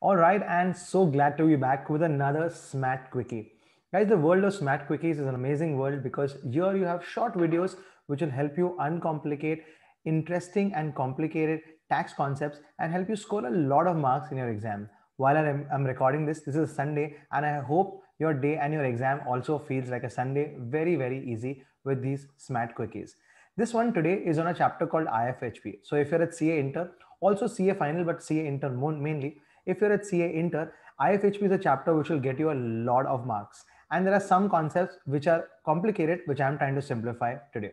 All right, and so glad to be back with another SMAT Quickie. Guys, the world of SMAT Quickies is an amazing world because here you have short videos which will help you uncomplicate interesting and complicated tax concepts and help you score a lot of marks in your exam. While I'm recording this, this is Sunday, and I hope your day and your exam also feels like a Sunday very, very easy with these SMAT Quickies. This one today is on a chapter called IFHP. So if you're at CA Inter, also CA Final, but CA Inter mainly, if you're at CA Inter, IFHP is a chapter which will get you a lot of marks. And there are some concepts which are complicated, which I'm trying to simplify today.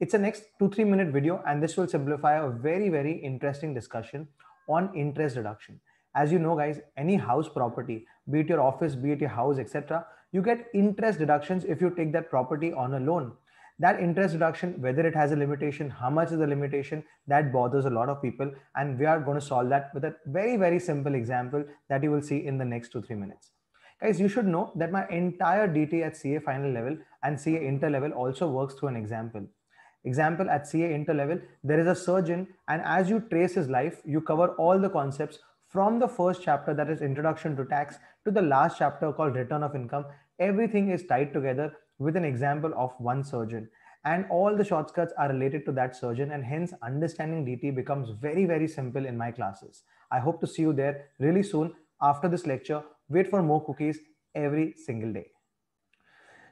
It's a next two, three minute video, and this will simplify a very, very interesting discussion on interest reduction. As you know, guys, any house property, be it your office, be it your house, etc., you get interest deductions if you take that property on a loan that interest reduction, whether it has a limitation, how much is the limitation, that bothers a lot of people. And we are going to solve that with a very, very simple example that you will see in the next two, three minutes. Guys, you should know that my entire DT at CA final level and CA inter level also works through an example. Example at CA inter level, there is a surgeon, and as you trace his life, you cover all the concepts from the first chapter, that is Introduction to Tax, to the last chapter called Return of Income. Everything is tied together with an example of one surgeon and all the shortcuts are related to that surgeon and hence understanding dt becomes very very simple in my classes i hope to see you there really soon after this lecture wait for more cookies every single day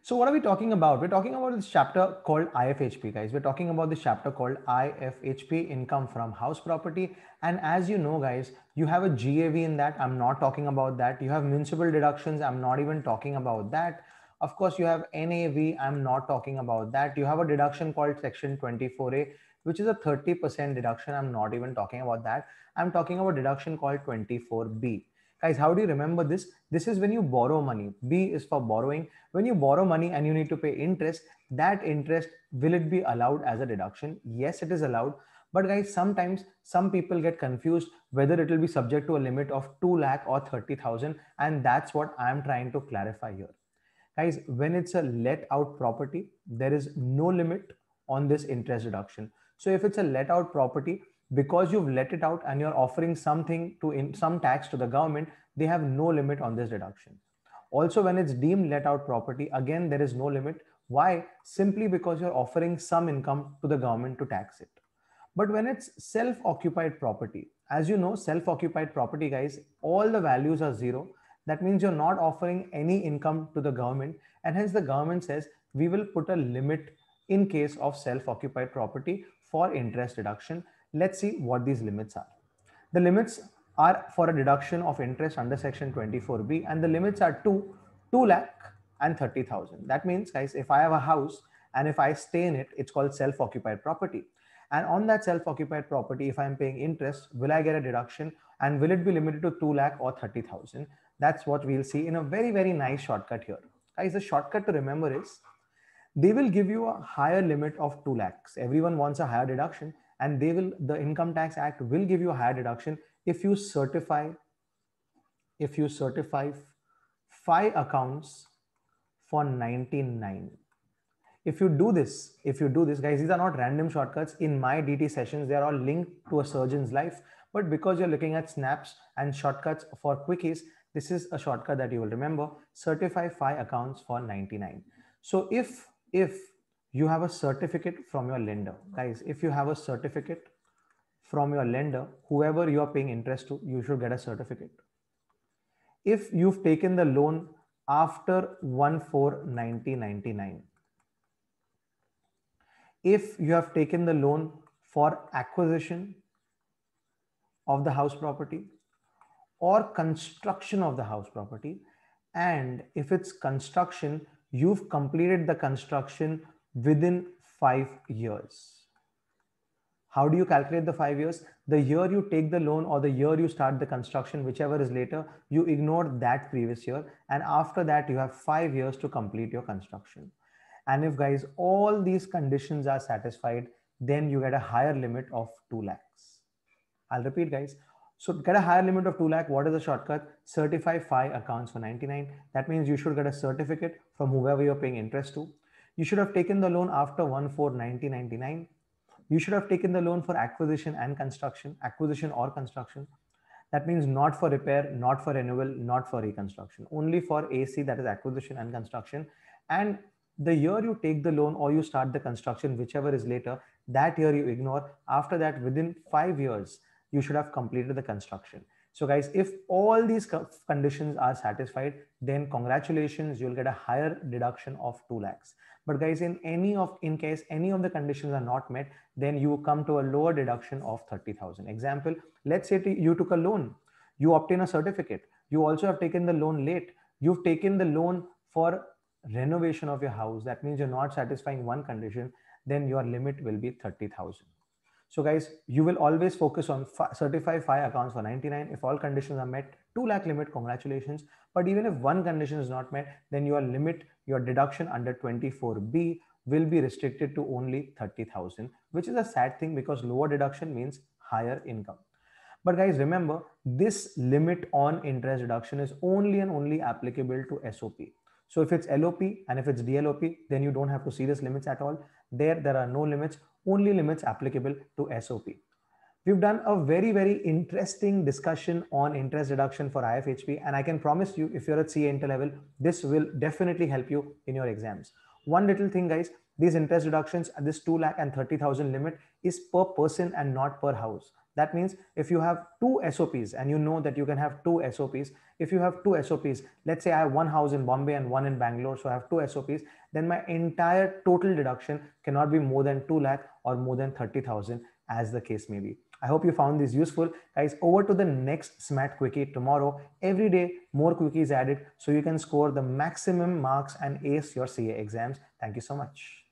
so what are we talking about we're talking about this chapter called ifhp guys we're talking about this chapter called ifhp income from house property and as you know guys you have a gav in that i'm not talking about that you have municipal deductions i'm not even talking about that of course, you have NAV. I'm not talking about that. You have a deduction called Section 24A, which is a 30% deduction. I'm not even talking about that. I'm talking about deduction called 24B. Guys, how do you remember this? This is when you borrow money. B is for borrowing. When you borrow money and you need to pay interest, that interest, will it be allowed as a deduction? Yes, it is allowed. But guys, sometimes some people get confused whether it will be subject to a limit of 2 lakh or 30,000. And that's what I'm trying to clarify here. Guys, when it's a let out property, there is no limit on this interest deduction. So if it's a let out property, because you've let it out and you're offering something to in some tax to the government, they have no limit on this deduction. Also, when it's deemed let out property, again, there is no limit. Why? Simply because you're offering some income to the government to tax it. But when it's self occupied property, as you know, self occupied property, guys, all the values are zero that means you're not offering any income to the government and hence the government says we will put a limit in case of self-occupied property for interest deduction let's see what these limits are the limits are for a deduction of interest under section 24b and the limits are 2 2 lakh and 30000 that means guys if i have a house and if i stay in it it's called self-occupied property and on that self-occupied property if i'm paying interest will i get a deduction and will it be limited to 2 lakh or 30000 that's what we'll see in a very, very nice shortcut here. Guys, the shortcut to remember is they will give you a higher limit of 2 lakhs. Everyone wants a higher deduction and they will, the Income Tax Act will give you a higher deduction if you certify, if you certify five accounts for 99. If you do this, if you do this, guys, these are not random shortcuts. In my DT sessions, they are all linked to a surgeon's life. But because you're looking at snaps and shortcuts for quickies, this is a shortcut that you will remember, certify five accounts for 99. So if, if you have a certificate from your lender, guys, if you have a certificate from your lender, whoever you are paying interest to, you should get a certificate. If you've taken the loan after 1-4-1999, if you have taken the loan for acquisition of the house property, or construction of the house property. And if it's construction, you've completed the construction within five years. How do you calculate the five years? The year you take the loan or the year you start the construction, whichever is later, you ignore that previous year. And after that, you have five years to complete your construction. And if guys, all these conditions are satisfied, then you get a higher limit of 2 lakhs. I'll repeat guys, so get a higher limit of 2 lakh. What is the shortcut? Certify five accounts for 99. That means you should get a certificate from whoever you're paying interest to. You should have taken the loan after 1 4 1999. You should have taken the loan for acquisition and construction, acquisition or construction. That means not for repair, not for renewal, not for reconstruction, only for AC, that is acquisition and construction. And the year you take the loan or you start the construction, whichever is later, that year you ignore. After that, within five years, you should have completed the construction. So guys, if all these conditions are satisfied, then congratulations, you'll get a higher deduction of 2 lakhs. But guys, in any of, in case any of the conditions are not met, then you come to a lower deduction of 30,000. Example, let's say you took a loan, you obtain a certificate. You also have taken the loan late. You've taken the loan for renovation of your house. That means you're not satisfying one condition, then your limit will be 30,000. So guys, you will always focus on certify five accounts for 99. If all conditions are met, 2 lakh limit, congratulations. But even if one condition is not met, then your limit, your deduction under 24B will be restricted to only 30,000, which is a sad thing because lower deduction means higher income. But guys, remember this limit on interest deduction is only and only applicable to SOP. So if it's LOP and if it's DLOP, then you don't have to see these limits at all. There, there are no limits, only limits applicable to SOP. We've done a very, very interesting discussion on interest deduction for IFHP. And I can promise you, if you're at CA Inter level, this will definitely help you in your exams. One little thing, guys, these interest deductions, this 2 lakh and 30,000 limit is per person and not per house. That means if you have two SOPs and you know that you can have two SOPs, if you have two SOPs, let's say I have one house in Bombay and one in Bangalore, so I have two SOPs, then my entire total deduction cannot be more than 2 lakh or more than 30,000 as the case may be. I hope you found this useful. Guys, over to the next SMAT quickie tomorrow. Every day, more quickies added so you can score the maximum marks and ace your CA exams. Thank you so much.